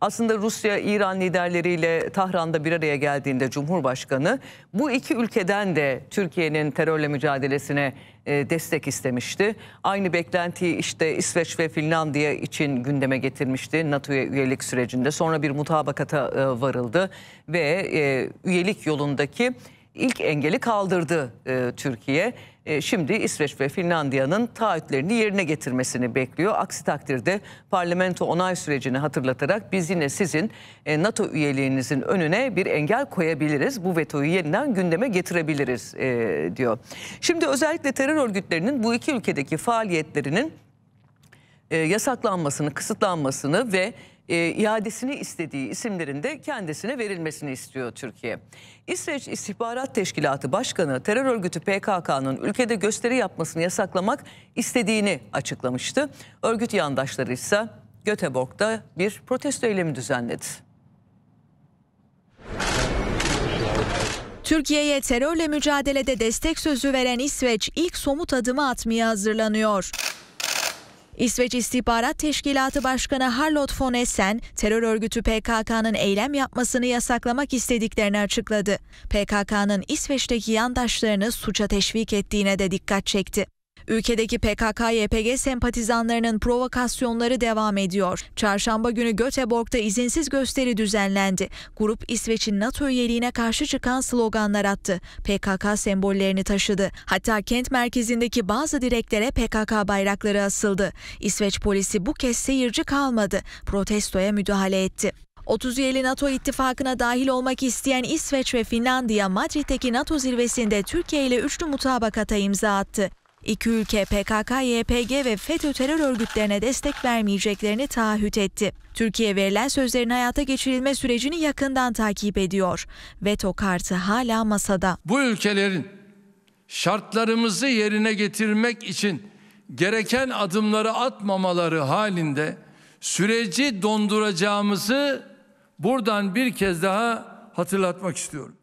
Aslında Rusya-İran liderleriyle Tahran'da bir araya geldiğinde Cumhurbaşkanı bu iki ülkeden de Türkiye'nin terörle mücadelesine e, destek istemişti. Aynı beklentiyi işte İsveç ve Finlandiya için gündeme getirmişti NATO'ya üyelik sürecinde. Sonra bir mutabakata e, varıldı ve e, üyelik yolundaki ilk engeli kaldırdı e, Türkiye. E, şimdi İsveç ve Finlandiya'nın taahhütlerini yerine getirmesini bekliyor. Aksi takdirde parlamento onay sürecini hatırlatarak biz yine sizin e, NATO üyeliğinizin önüne bir engel koyabiliriz. Bu vetoyu yeniden gündeme getirebiliriz e, diyor. Şimdi özellikle terör örgütlerinin bu iki ülkedeki faaliyetlerinin e, yasaklanmasını, kısıtlanmasını ve e, iadesini istediği isimlerin de kendisine verilmesini istiyor Türkiye. İsveç İstihbarat Teşkilatı Başkanı terör örgütü PKK'nın ülkede gösteri yapmasını yasaklamak istediğini açıklamıştı. Örgüt yandaşları ise Göteborg'da bir protesto eylemi düzenledi. Türkiye'ye terörle mücadelede destek sözü veren İsveç ilk somut adımı atmaya hazırlanıyor. İsveç İstihbarat Teşkilatı Başkanı Harlot von Essen, terör örgütü PKK'nın eylem yapmasını yasaklamak istediklerini açıkladı. PKK'nın İsveç'teki yandaşlarını suça teşvik ettiğine de dikkat çekti. Ülkedeki PKK-YPG sempatizanlarının provokasyonları devam ediyor. Çarşamba günü Göteborg'da izinsiz gösteri düzenlendi. Grup İsveç'in NATO üyeliğine karşı çıkan sloganlar attı. PKK sembollerini taşıdı. Hatta kent merkezindeki bazı direklere PKK bayrakları asıldı. İsveç polisi bu kez seyirci kalmadı. Protestoya müdahale etti. 30 üyeli NATO ittifakına dahil olmak isteyen İsveç ve Finlandiya Madrid'deki NATO zirvesinde Türkiye ile üçlü mutabakata imza attı. İki ülke PKK, YPG ve FETÖ terör örgütlerine destek vermeyeceklerini taahhüt etti. Türkiye verilen sözlerin hayata geçirilme sürecini yakından takip ediyor. Veto kartı hala masada. Bu ülkelerin şartlarımızı yerine getirmek için gereken adımları atmamaları halinde süreci donduracağımızı buradan bir kez daha hatırlatmak istiyorum.